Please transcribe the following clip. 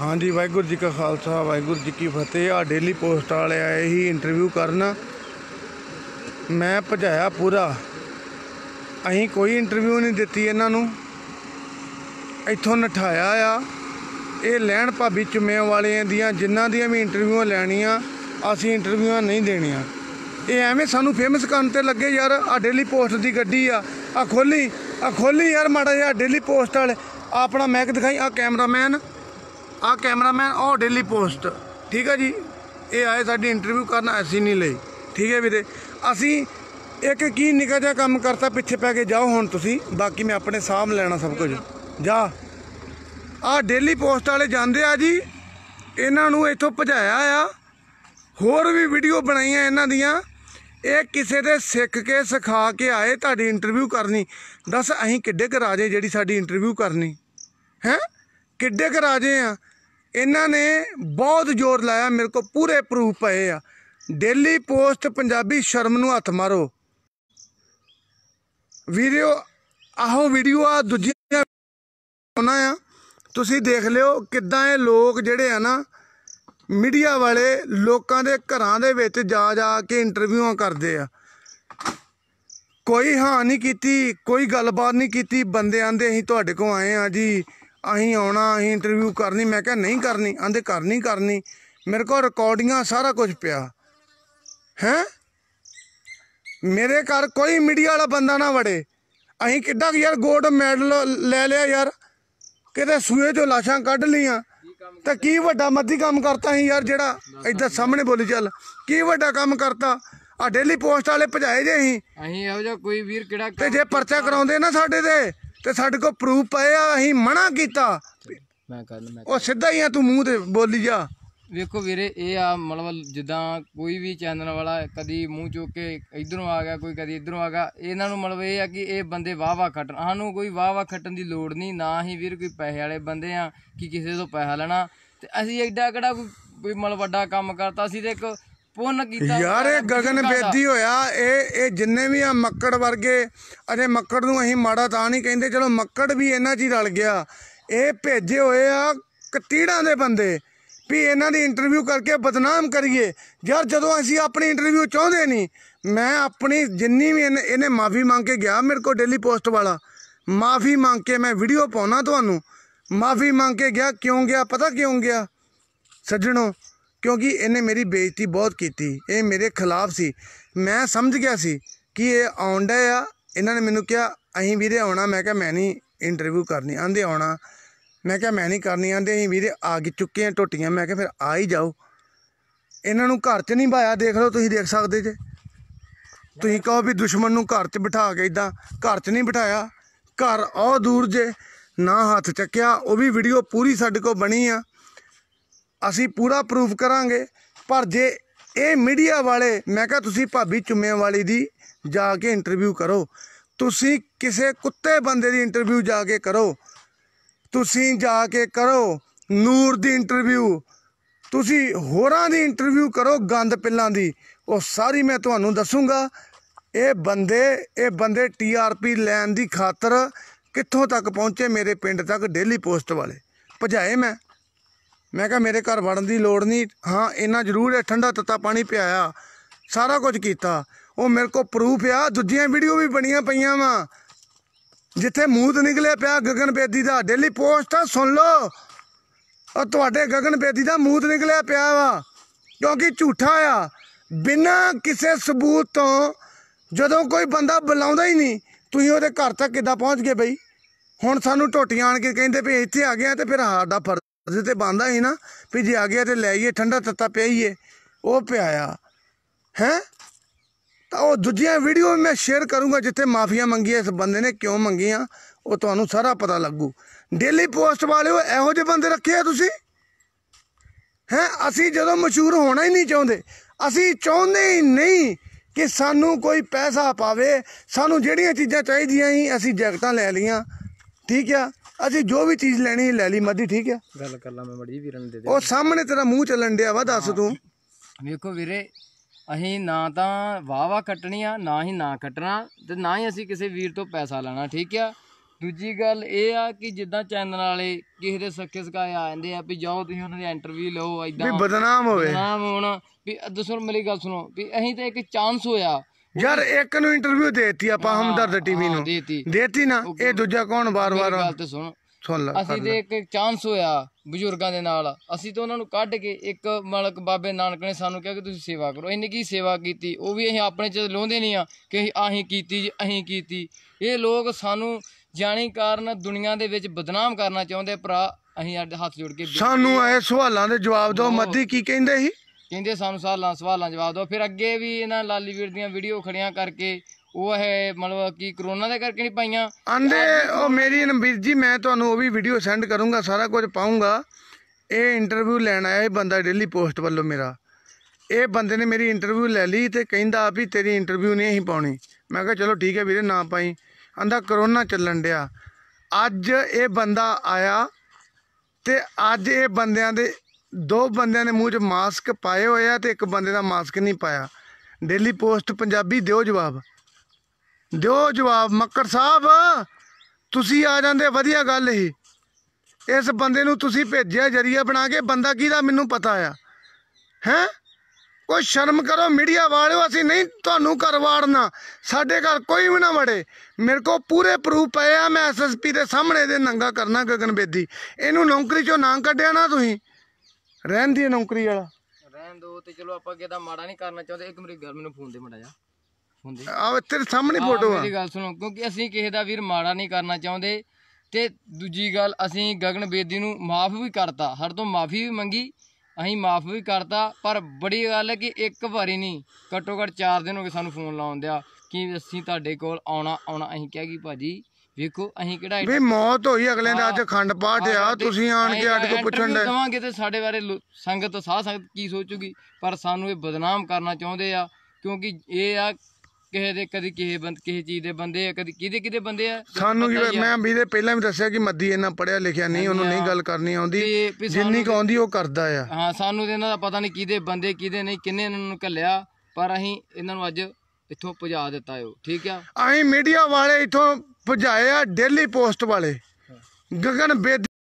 ਹਾਂਜੀ ਵਾਹਿਗੁਰੂ ਜੀ ਕਾ ਖਾਲਸਾ ਵਾਹਿਗੁਰੂ ਜੀ ਕੀ ਫਤਿਹ ਆ ਡੇਲੀ ਪੋਸਟ ਵਾਲੇ ਆਏ ਹੀ ਇੰਟਰਵਿਊ ਕਰਨ ਮੈਂ ਭਜਾਇਆ ਪੂਰਾ ਅਸੀਂ ਕੋਈ ਇੰਟਰਵਿਊ ਨਹੀਂ ਦਿੱਤੀ ਇਹਨਾਂ ਨੂੰ ਇੱਥੋਂ ਨਠਾਇਆ ਆ ਇਹ ਲੈਣ ਭਾਬੀ ਚੁਮਿਆਂ ਵਾਲਿਆਂ ਦੀਆਂ ਜਿਨ੍ਹਾਂ ਦੀਆਂ ਵੀ ਇੰਟਰਵਿਊਆਂ ਲੈਣੀਆਂ ਅਸੀਂ ਇੰਟਰਵਿਊਆਂ ਨਹੀਂ ਦੇਣੀਆਂ ਇਹ ਐਵੇਂ ਸਾਨੂੰ ਫੇਮਸ ਕਰਨ ਤੇ ਲੱਗੇ ਯਾਰ ਆ ਡੇਲੀ ਪੋਸਟ ਦੀ ਗੱਡੀ ਆ ਆ ਖੋਲੀ ਆ ਖੋਲੀ ਯਾਰ ਮਾੜਾ ਜਿਹਾ ਡੇਲੀ ਪੋਸਟ ਵਾਲੇ ਆਪਣਾ ਮੈਕ ਦਿਖਾਈ ਆ ਕੈਮਰਾਮੈਨ ਆ ਕੈਮਰਾਮੈਨ ਉਹ ਡੇਲੀ ਪੋਸਟ ਠੀਕ ਹੈ ਜੀ ਇਹ ਆਏ ਸਾਡੀ ਇੰਟਰਵਿਊ ਕਰਨ ਅਸੀਂ ਨਹੀਂ ਲਈ ਠੀਕ ਹੈ ਵੀਰੇ ਅਸੀਂ ਇੱਕ ਕੀ ਨਿਕਾ ਜਿਹਾ ਕੰਮ ਕਰਤਾ ਪਿੱਛੇ ਪੈ ਕੇ ਜਾਓ ਹੁਣ ਤੁਸੀਂ ਬਾਕੀ ਮੈਂ ਆਪਣੇ ਸਾਹਮ ਲੈਣਾ ਸਭ ਕੁਝ ਜਾ ਆ ਡੇਲੀ ਪੋਸਟ ਵਾਲੇ ਜਾਂਦੇ ਆ ਜੀ ਇਹਨਾਂ ਨੂੰ ਇੱਥੋਂ ਭਜਾਇਆ ਆ ਹੋਰ ਵੀ ਵੀਡੀਓ ਬਣਾਈਆਂ ਇਹਨਾਂ ਦੀਆਂ ਇਹ ਕਿਸੇ ਦੇ ਸਿੱਖ ਕੇ ਸਿਖਾ ਕੇ ਆਏ ਤੁਹਾਡੀ ਇੰਟਰਵਿਊ ਕਰਨੀ ਦੱਸ ਅਸੀਂ ਕਿੱਡੇ ਕੁ ਰਾਜੇ ਜਿਹੜੀ ਸਾਡੀ ਇੰਟਰਵਿਊ ਕਰਨੀ ਹੈ ਕਿੱਡੇ ਕੁ ਰਾਜੇ ਆ ਇਹਨਾਂ ਨੇ ਬਹੁਤ ਜ਼ੋਰ ਲਾਇਆ ਮੇਰੇ ਕੋ ਪੂਰੇ ਪ੍ਰੂਫ ਪਏ ਆ ਡੇਲੀ ਪੋਸਟ ਪੰਜਾਬੀ ਸ਼ਰਮ ਨੂੰ ਹੱਥ ਮਾਰੋ ਵੀਡੀਓ ਆਹੋ ਵੀਡੀਓ ਆ ਦੂਜੀਆਂ ਉਹਨਾਂ ਆ ਤੁਸੀਂ ਦੇਖ ਲਿਓ ਕਿੱਦਾਂ ਇਹ ਲੋਕ ਜਿਹੜੇ ਆ ਨਾ ਮੀਡੀਆ ਵਾਲੇ ਲੋਕਾਂ ਦੇ ਘਰਾਂ ਦੇ ਵਿੱਚ ਜਾ ਜਾ ਕੇ ਇੰਟਰਵਿਊਆਂ ਕਰਦੇ ਆ ਕੋਈ ਹਾਂ ਨਹੀਂ ਕੀਤੀ ਕੋਈ ਗੱਲਬਾਤ ਨਹੀਂ ਕੀਤੀ ਬੰਦੇ ਆਂਦੇ ਅਸੀਂ ਤੁਹਾਡੇ ਕੋ ਆਏ ਆ ਜੀ ਅਸੀਂ ਆਉਣਾ ਅਸੀਂ ਇੰਟਰਵਿਊ ਕਰਨੀ ਮੈਂ ਕਿਹਾ ਨਹੀਂ ਕਰਨੀ ਆਂਦੇ ਕਰਨੀ ਕਰਨੀ ਮੇਰੇ ਕੋਲ ਰਿਕਾਰਡਿੰਗਾਂ ਸਾਰਾ ਕੁਝ ਪਿਆ ਹੈ ਮੇਰੇ ਘਰ ਕੋਈ ਮੀਡੀਆ ਵਾਲਾ ਬੰਦਾ ਨਾ ਵੜੇ ਅਸੀਂ ਕਿੱਡਾ ਯਾਰ ਗੋਡ ਮੈਡਲ ਲੈ ਲਿਆ ਯਾਰ ਕਿਤੇ ਸੂਏ ਚੋਂ ਲਾਸ਼ਾਂ ਕੱਢ ਲੀਆਂ ਤਾਂ ਕੀ ਵੱਡਾ ਮੱਦੀ ਕੰਮ ਕਰਤਾ ਸੀ ਯਾਰ ਜਿਹੜਾ ਇੱਧਰ ਸਾਹਮਣੇ ਬੋਲੀ ਚੱਲ ਕੀ ਵੱਡਾ ਕੰਮ ਕਰਤਾ ਆ ਡੇਲੀ ਪੋਸਟ ਵਾਲੇ ਭਜਾਏ ਜੇ ਅਸੀਂ ਅਸੀਂ ਇਹੋ ਜਿਹਾ ਕੋਈ ਵੀਰ ਕਿਹੜਾ ਤੇ ਜੇ ਪਰਚਾ ਕਰਾਉਂਦੇ ਨਾ ਸਾਡੇ ਤੇ ਤੇ ਸਾਡੇ ਕੋਲ ਪ੍ਰੂਫ ਪਏ ਆ ਅਸੀਂ ਮਨਾ ਕੀਤਾ ਮੈਂ ਕੱਲ ਮੈਂ ਉਹ ਸਿੱਧਾ ਹੀ ਆ ਤੂੰ ਮੂੰਹ ਤੇ ਬੋਲੀ ਜਾ ਵੇਖੋ ਵੀਰੇ ਇਹ ਆ ਮਤਲਬ ਜਿੱਦਾਂ ਕੋਈ ਵੀ ਚੈਨਲ ਵਾਲਾ ਕਦੀ ਮੂੰਹ ਚੁੱਕ ਕੇ ਇਧਰੋਂ ਆ ਗਿਆ ਕੋਈ ਕਦੀ ਇਧਰੋਂ ਆ ਗਿਆ ਇਹਨਾਂ ਨੂੰ ਮਤਲਬ ਇਹ ਆ ਕਿ ਇਹ ਬੰਦੇ ਵਾਹ-ਵਾਹ ਖੱਟਣ ਸਾਨੂੰ ਕੋਈ ਵਾਹ-ਵਾਹ ਖੱਟਣ ਦੀ ਲੋੜ ਨਹੀਂ ਨਾ ਹੀ ਵੀਰ ਕੋਈ ਪੈਸੇ ਵਾਲੇ ਬੰਦੇ ਆ ਕਿ ਕਿਸੇ ਤੋਂ ਪੈਸਾ ਲੈਣਾ ਤੇ ਅਸੀਂ ਐਡਾ ਕਿਹੜਾ ਕੋਈ ਮਤਲਬ ਵੱਡਾ ਕੰਮ ਕਰਤਾ ਸੀ ਤੇ ਇੱਕ ਪੁੰਨ ਕੀਤਾ ਯਾਰ ਇਹ ਗਗਨ ਬੇਦੀ ਹੋਇਆ ਇਹ ਇਹ ਜਿੰਨੇ ਵੀ ਆ ਮੱਕੜ ਵਰਗੇ ਅਜੇ ਮੱਕੜ ਨੂੰ ਅਸੀਂ ਮਾੜਾ ਤਾਂ ਨਹੀਂ ਕਹਿੰਦੇ ਚਲੋ ਮੱਕੜ ਵੀ ਇਹਨਾਂ 'ਚ ਹੀ ਰਲ ਗਿਆ ਇਹ ਭੇਜੇ ਹੋਏ ਆ ਕਤੀੜਾਂ ਦੇ ਬੰਦੇ ਵੀ ਇਹਨਾਂ ਦੀ ਇੰਟਰਵਿਊ ਕਰਕੇ ਬਦਨਾਮ ਕਰੀਏ ਯਾਰ ਜਦੋਂ ਅਸੀਂ ਆਪਣੀ ਇੰਟਰਵਿਊ ਚਾਹੁੰਦੇ ਨਹੀਂ ਮੈਂ ਆਪਣੀ ਜਿੰਨੀ ਵੀ ਇਹਨੇ ਮਾਫੀ ਮੰਗ ਕੇ ਗਿਆ ਮੇਰੇ ਕੋ ਡੇਲੀ ਪੋਸਟ ਵਾਲਾ ਮਾਫੀ ਮੰਗ ਕੇ ਮੈਂ ਵੀਡੀਓ ਪਾਉਣਾ ਤੁਹਾਨੂੰ ਮਾਫੀ ਮੰਗ ਕੇ ਗਿਆ ਕਿਉਂ ਗਿਆ ਪਤਾ ਕਿਉਂ ਗਿਆ ਸੱਜਣੋ ਕਿਉਂਕਿ ਇਹਨੇ ਮੇਰੀ ਬੇਇੱਜ਼ਤੀ ਬਹੁਤ ਕੀਤੀ ਇਹ ਮੇਰੇ ਖਿਲਾਫ ਸੀ ਮੈਂ ਸਮਝ ਗਿਆ ਸੀ ਕਿ ਇਹ ਆਉਂਦਾ ਆ ਇਹਨਾਂ ਨੇ ਮੈਨੂੰ ਕਿਹਾ ਅਸੀਂ ਵੀਰੇ ਆਉਣਾ ਮੈਂ ਕਿਹਾ ਮੈਂ ਨਹੀਂ ਇੰਟਰਵਿਊ ਕਰਨੀ ਆਂਦੇ ਆਉਣਾ ਮੈਂ ਕਿਹਾ ਮੈਂ ਨਹੀਂ ਕਰਨੀ ਆਂਦੇ ਅਸੀਂ ਵੀਰੇ ਆ ਗਏ ਚੁੱਕੇ ਆ ਟੋਟੀਆਂ ਮੈਂ ਕਿਹਾ ਫਿਰ ਆ ਹੀ ਜਾਓ ਇਹਨਾਂ ਨੂੰ ਘਰ 'ਚ ਨਹੀਂ ਬਾਇਆ ਦੇਖ ਲਓ ਤੁਸੀਂ ਦੇਖ ਸਕਦੇ ਜੇ ਤੁਸੀਂ ਕਹੋ ਵੀ ਦੁਸ਼ਮਣ ਨੂੰ ਘਰ 'ਚ ਬਿਠਾ ਕੇ ਇਦਾਂ ਘਰ 'ਚ ਨਹੀਂ ਬਿਠਾਇਆ ਘਰ ਉਹ ਦੂਰ ਜੇ ਨਾ ਹੱਥ ਚੱਕਿਆ ਉਹ ਵੀ ਵੀਡੀਓ ਪੂਰੀ ਸਾਡੇ ਕੋਲ ਬਣੀ ਆ ਅਸੀਂ ਪੂਰਾ ਪ੍ਰੂਫ ਕਰਾਂਗੇ ਪਰ ਜੇ ਇਹ ਮੀਡੀਆ ਵਾਲੇ ਮੈਂ ਕਿਹਾ ਤੁਸੀਂ ਭਾਬੀ ਚੁੰਮੇ ਵਾਲੀ ਦੀ ਜਾ ਕੇ ਇੰਟਰਵਿਊ ਕਰੋ ਤੁਸੀਂ ਕਿਸੇ ਕੁੱਤੇ ਬੰਦੇ ਦੀ ਇੰਟਰਵਿਊ ਜਾ ਕੇ ਕਰੋ ਤੁਸੀਂ ਜਾ ਕੇ ਕਰੋ ਨੂਰ ਦੀ ਇੰਟਰਵਿਊ ਤੁਸੀਂ ਹੋਰਾਂ ਦੀ ਇੰਟਰਵਿਊ ਕਰੋ ਗੰਦ ਪਿੱਲਾਂ ਦੀ ਉਹ ਸਾਰੀ ਮੈਂ ਤੁਹਾਨੂੰ ਦੱਸੂਗਾ ਇਹ ਬੰਦੇ ਇਹ ਬੰਦੇ ਟੀਆਰਪੀ ਲੈਣ ਦੀ ਖਾਤਰ ਕਿੱਥੋਂ ਤੱਕ ਪਹੁੰਚੇ ਮੇਰੇ ਪਿੰਡ ਤੱਕ ਡੇਲੀ ਪੋਸਟ ਵਾਲੇ ਭਜਾਏ ਮੈਂ ਮੈਂ ਕਿਹਾ ਮੇਰੇ ਘਰ ਵੜਨ ਦੀ ਲੋੜ ਨਹੀਂ ਹਾਂ ਇਹਨਾਂ ਜ਼ਰੂਰ ਹੈ ਠੰਡਾ ਤੱਤਾ ਪਾਣੀ ਪਿਆਇਆ ਸਾਰਾ ਕੁਝ ਕੀਤਾ ਉਹ ਮੇਰੇ ਕੋਲ ਪ੍ਰੂਫ ਆ ਦੂਜੀਆਂ ਵੀਡੀਓ ਵੀ ਬਣੀਆਂ ਪਈਆਂ ਵਾ ਜਿੱਥੇ ਮੂੰਹ ਨਿਕਲੇ ਨਿਕਲਿਆ ਪਿਆ ਗਗਨ ਬੇਦੀ ਦਾ ਡੇਲੀ ਪੋਸਟ ਆ ਸੁਣ ਲਓ ਉਹ ਤੁਹਾਡੇ ਗਗਨ ਬੇਦੀ ਦਾ ਮੂੰਹ ਨਿਕਲੇ ਨਿਕਲਿਆ ਪਿਆ ਵਾ ਕਿਉਂਕਿ ਝੂਠਾ ਆ ਬਿਨਾਂ ਕਿਸੇ ਸਬੂਤ ਤੋਂ ਜਦੋਂ ਕੋਈ ਬੰਦਾ ਬੁਲਾਉਂਦਾ ਹੀ ਨਹੀਂ ਤੁਸੀਂ ਉਹਦੇ ਘਰ ਤੱਕ ਕਿੱਦਾਂ ਪਹੁੰਚ ਗਏ ਬਈ ਹੁਣ ਸਾਨੂੰ ਟੋਟੀਆਂ ਆਣ ਕੇ ਕਹਿੰਦੇ ਵੀ ਇੱਥੇ ਆ ਗਏ ਆ ਤੇ ਫਿਰ ਸਾਡਾ ਅਸੀਂ ਤੇ ਬੰਦਾ ਹੀ ਨਾ ਵੀ ਜੇ ਆ ਗਿਆ ਤੇ ਲੈ ਆਈਏ ਠੰਡਾ ਤੱਤਾ ਪਿਆਈਏ ਉਹ ਪਿਆਇਆ ਹੈ ਤਾਂ ਉਹ ਦੂਜੀਆਂ ਵੀਡੀਓ ਮੈਂ ਸ਼ੇਅਰ ਕਰੂੰਗਾ ਜਿੱਥੇ ਮਾਫੀਆਂ ਮੰਗੀਆਂ ਇਸ ਬੰਦੇ ਨੇ ਕਿਉਂ ਮੰਗੀਆਂ ਉਹ ਤੁਹਾਨੂੰ ਸਾਰਾ ਪਤਾ ਲੱਗੂ ਡੇਲੀ ਪੋਸਟ ਵਾਲਿਓ ਇਹੋ ਜਿਹੇ ਬੰਦੇ ਰੱਖੇ ਆ ਤੁਸੀਂ ਹੈ ਅਸੀਂ ਜਦੋਂ ਮਸ਼ਹੂਰ ਹੋਣਾ ਹੀ ਨਹੀਂ ਚਾਹੁੰਦੇ ਅਸੀਂ ਚਾਹੁੰਦੇ ਹੀ ਨਹੀਂ ਕਿ ਸਾਨੂੰ ਕੋਈ ਪੈਸਾ ਪਾਵੇ ਸਾਨੂੰ ਜਿਹੜੀਆਂ ਚੀਜ਼ਾਂ ਚਾਹੀਦੀਆਂ ਸੀ ਅਸੀਂ ਜੈਕਟਾਂ ਲੈ ਲਈਆਂ ਠੀਕ ਆ ਅਸੀਂ ਜੋ ਵੀ ਚੀਜ਼ ਲੈਣੀ ਲੈ ਲਈ ਮੱਦੀ ਠੀਕ ਆ ਗੱਲ ਕਰ ਲਾ ਮੈਂ ਮੜੀ ਵੀਰਾਂ ਨੂੰ ਦੇ ਦੇ ਉਹ ਸਾਹਮਣੇ ਤੇਰਾ ਮੂੰਹ ਚੱਲਣ ਡਿਆ ਵਾ ਦੱਸ ਤੂੰ ਵੇਖੋ ਵੀਰੇ ਅਸੀਂ ਨਾ ਤਾਂ ਵਾਵਾ ਕੱਟਣੀ ਆ ਨਾ ਹੀ ਨਾ ਕੱਟਣਾ ਤੇ ਨਾ ਹੀ ਅਸੀਂ ਕਿਸੇ ਵੀਰ ਤੋਂ ਪੈਸਾ ਲੈਣਾ ਠੀਕ ਆ ਦੂਜੀ ਗੱਲ ਇਹ ਆ ਕਿ ਜਿੱਦਾਂ ਚੈਨਲ ਵਾਲੇ ਕਿਸੇ ਦੇ ਸੱਕੇ ਸਕਾਏ ਆ ਜਾਂਦੇ ਆ ਵੀ ਜਾਓ ਤੁਸੀਂ ਉਹਨਾਂ ਦੇ ਇੰਟਰਵਿਊ ਲਓ ਐਦਾਂ ਵੀ ਬਦਨਾਮ ਹੋਵੇ ਬਦਨਾਮ ਹੋਣਾ ਵੀ ਦੱਸੋ ਮੇਰੀ ਗੱਲ ਸੁਣੋ ਵੀ ਅਸੀਂ ਤਾਂ ਇੱਕ ਚਾਂਸ ਹੋਇਆ ਯਾਰ ਇੱਕ ਨੂੰ ਇੰਟਰਵਿਊ ਦੇਤੀ ਆਪਾਂ ਹਮਦਰਦ ਟੀਵੀ ਨੂੰ ਦੇਤੀ ਨਾ ਇਹ ਦੂਜਾ ਕੌਣ ਵਾਰ-ਵਾਰ ਗੱਲ ਤੇ ਸੁਣ ਸੁਣ ਲੈ ਅਸੀਂ ਤੇ ਇੱਕ ਚਾਂਸ ਹੋਇਆ ਬਜ਼ੁਰਗਾਂ ਦੇ ਨਾਲ ਅਸੀਂ ਤਾਂ ਉਹਨਾਂ ਨੂੰ ਕੱਢ ਕੇ ਇੱਕ ਮਲਕ ਬਾਬੇ ਨਾਨਕ ਨੇ ਸਾਨੂੰ ਕਿਹਾ ਕਿ ਤੁਸੀਂ ਸੇਵਾ ਕਰੋ ਇਹਨੇ ਕੀ ਸੇਵਾ ਕੀਤੀ ਉਹ ਵੀ ਅਸੀਂ ਆਪਣੇ ਚ ਲਾਉਂਦੇ ਨਹੀਂ ਆ ਕਿ ਅਸੀਂ ਕੀਤੀ ਜੀ ਅਸੀਂ ਕੀਤੀ ਇਹ ਲੋਕ ਸਾਨੂੰ ਜਾਣੀ ਕਾਰਨ ਦੁਨੀਆ ਦੇ ਵਿੱਚ ਬਦਨਾਮ ਕਰਨਾ ਚਾਹੁੰਦੇ ਭਰਾ ਅਸੀਂ ਹੱਥ ਜੋੜ ਕੇ ਸਾਨੂੰ ਇਹ ਸਵਾਲਾਂ ਦੇ ਜਵਾਬ ਦਿਓ ਮੱਦੀ ਕੀ ਕਹਿੰਦੇ ਸੀ ਕਹਿੰਦੇ ਸਾਨੂੰ ਸਵਾਲਾਂ ਸਵਾਲਾਂ ਜਵਾਬ ਦਿਓ ਫਿਰ ਅੱਗੇ ਵੀ ਇਹਨਾਂ ਲਾਲੀ ਵੀਰ ਦੀਆਂ ਵੀਡੀਓ ਖੜੀਆਂ ਕਰਕੇ ਉਹ ਹੈ ਮਤਲਬ ਕੀ ਕਰੋਨਾ ਦੇ ਕਰਕੇ ਨਹੀਂ ਪਾਈਆਂ ਆਂਦੇ ਉਹ ਮੇਰੀ ਨਵੀਰ ਜੀ ਮੈਂ ਤੁਹਾਨੂੰ ਉਹ ਵੀ ਵੀਡੀਓ ਸੈਂਡ ਕਰੂੰਗਾ ਸਾਰਾ ਕੁਝ ਪਾਉਂਗਾ ਇਹ ਇੰਟਰਵਿਊ ਲੈਣ ਆਇਆ ਇਹ ਬੰਦਾ ਡੇਲੀ ਪੋਸਟ ਵੱਲੋਂ ਮੇਰਾ ਇਹ ਬੰਦੇ ਨੇ ਮੇਰੀ ਇੰਟਰਵਿਊ ਲੈ ਲਈ ਤੇ ਕਹਿੰਦਾ ਵੀ ਤੇਰੀ ਇੰਟਰਵਿਊ ਨਹੀਂ ਅਸੀਂ ਪਾਉਣੀ ਮੈਂ ਕਿਹਾ ਚਲੋ ਠੀਕ ਹੈ ਵੀਰੇ ਨਾ ਪਾਈ ਆਂਦਾ ਕਰੋਨਾ ਚੱਲਣ ਡਿਆ ਅੱਜ ਇਹ ਬੰਦਾ ਆਇਆ ਤੇ ਅੱਜ ਇਹ ਬੰਦਿਆਂ ਦੇ ਦੋ ਬੰਦਿਆਂ ਨੇ ਮੂੰਹ 'ਚ ਮਾਸਕ ਪਾਏ ਹੋਏ ਆ ਤੇ ਇੱਕ ਬੰਦੇ ਦਾ ਮਾਸਕ ਨਹੀਂ ਪਾਇਆ ਡੇਲੀ ਪੋਸਟ ਪੰਜਾਬੀ ਦਿਓ ਜਵਾਬ ਦਿਓ ਜਵਾਬ ਮੱਕਰ ਸਾਹਿਬ ਤੁਸੀਂ ਆ ਜਾਂਦੇ ਵਧੀਆ ਗੱਲ ਹੀ ਇਸ ਬੰਦੇ ਨੂੰ ਤੁਸੀਂ ਭੇਜਿਆ ਜਰੀਆ ਬਣਾ ਕੇ ਬੰਦਾ ਕਿਹਦਾ ਮੈਨੂੰ ਪਤਾ ਆ ਹੈ ਕੋਈ ਸ਼ਰਮ ਕਰੋ ਮੀਡੀਆ ਵਾਲਿਓ ਅਸੀਂ ਨਹੀਂ ਤੁਹਾਨੂੰ ਕਰਵਾੜਨਾ ਸਾਡੇ ਘਰ ਕੋਈ ਵੀ ਨਾ ਵੜੇ ਮੇਰੇ ਕੋ ਪੂਰੇ ਪ੍ਰੂਫ ਪਏ ਆ ਮੈਂ ਐਸਐਸਪੀ ਦੇ ਸਾਹਮਣੇ ਦੇ ਨੰਗਾ ਕਰਨਾ ਗਗਨ ਬੇਦੀ ਇਹਨੂੰ ਨੌਕਰੀ ਚੋਂ ਨਾ ਕੱਢਿਆ ਨਾ ਤੁਸੀਂ ਰਹਿਣ ਦੀ ਨੌਕਰੀ ਵਾਲਾ ਰਹਿਣ ਦੋ ਤੇ ਚਲੋ ਆਪਾਂ ਅੱਗੇ ਦਾ ਮਾੜਾ ਨਹੀਂ ਕਰਨਾ ਚਾਹੁੰਦੇ ਇੱਕ ਮੇਰੀ ਗੱਲ ਮੈਨੂੰ ਫੋਨ ਦੇ ਮੜਾ ਜਾ ਫੋਨ ਦੇ ਆ ਤੇਰੇ ਸਾਹਮਣੇ ਫੋਟੋ ਆ ਮੇਰੀ ਗੱਲ ਸੁਣੋ ਕਿਉਂਕਿ ਅਸੀਂ ਕਿਸੇ ਦਾ ਵੀਰ ਮਾੜਾ ਨਹੀਂ ਕਰਨਾ ਚਾਹੁੰਦੇ ਤੇ ਦੂਜੀ ਗੱਲ ਅਸੀਂ ਗਗਨ ਬੇਦੀ ਨੂੰ ਮਾਫ ਵੀ ਕਰਤਾ ਹਰ ਤੋਂ ਮਾਫੀ ਵੀ ਮੰਗੀ ਅਸੀਂ ਮਾਫ ਵੀ ਕਰਤਾ ਪਰ ਬੜੀ ਗੱਲ ਹੈ ਕਿ ਇੱਕ ਵਾਰੀ ਨਹੀਂ ਘੱਟੋ ਘੱਟ 4 ਦਿਨ ਹੋ ਗਏ ਸਾਨੂੰ ਫੋਨ ਲਾਉਣ ਦਿਆ ਕਿ ਅਸੀਂ ਤੁਹਾਡੇ ਕੋਲ ਆਉਣਾ ਆਉਣਾ ਅਸੀਂ ਕਿਹਾ ਗਈ ਭਾਜੀ ਵੇਖੋ ਅਸੀਂ ਕਿਹੜਾ ਵੀ ਮੌਤ ਹੋਈ ਅਗਲੇ ਦਾ ਅੱਜ ਖੰਡ ਪਾਠ ਆ ਤੁਸੀਂ ਆਣ ਕੇ ਅੱਡ ਕੋ ਪੁੱਛਣ ਦੇ ਦਵਾਂਗੇ ਤੇ ਸਾਡੇ ਬਾਰੇ ਸੰਗਤ ਸਾਹ ਸੰਗਤ ਕੀ ਸੋਚੂਗੀ ਪਰ ਸਾਨੂੰ ਇਹ ਬਦਨਾਮ ਕਰਨਾ ਚਾਹੁੰਦੇ ਆ ਕਿਉਂਕਿ ਇਹ ਆ ਕਿਸੇ ਦੇ ਕਦੀ ਕਿਸੇ ਬੰਦ ਕਿਸੇ ਚੀਜ਼ ਦੇ ਬੰਦੇ ਆ ਕਦੀ ਕਿਹਦੇ ਕਿਹਦੇ ਬੰਦੇ ਆ ਸਾਨੂੰ ਮੈਂ ਵੀ ਦੇ ਪਹਿਲਾਂ ਵੀ ਦੱਸਿਆ ਕਿ ਮੱਦੀ ਇਹਨਾਂ ਪੜਿਆ ਲਿਖਿਆ ਨਹੀਂ ਉਹਨੂੰ ਨਹੀਂ ਗੱਲ ਕਰਨੀ ਆਉਂਦੀ ਜਿੰਨੀ ਕਹਉਂਦੀ ਆਉਂਦੀ ਉਹ ਕਰਦਾ ਆ ਹਾਂ ਸਾਨੂੰ ਇਹਨਾਂ ਦਾ ਪਤਾ ਨਹੀਂ ਕਿਹਦੇ ਬੰਦੇ ਕਿਹਦੇ ਨਹੀਂ ਕਿੰਨੇ ਇਹਨਾਂ ਨੂੰ ਘੱਲਿਆ ਪਰ ਅਸੀਂ ਇਹਨਾਂ ਨੂੰ ਅੱਜ ਇੱਥੋਂ ਪੁਜਾ ਦਿੱਤਾ ਹੋ ਠੀਕ ਆ ਅਸੀਂ ਮੀਡੀਆ ਵਾਲੇ ਇੱਥੋਂ ਭਜਾਏ ਆ ਡੇਲੀ ਪੋਸਟ ਵਾਲੇ ਗਗਨ ਬੇਦੀ